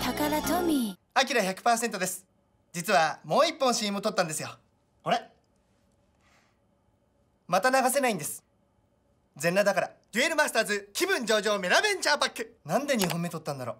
宝トミーアキラ100%です実はもう一本 CM 撮ったんですよあれまた流せないんです全裸だからデュエルマスターズ気分上々メラベンチャーパックなんで2本目撮ったんだろう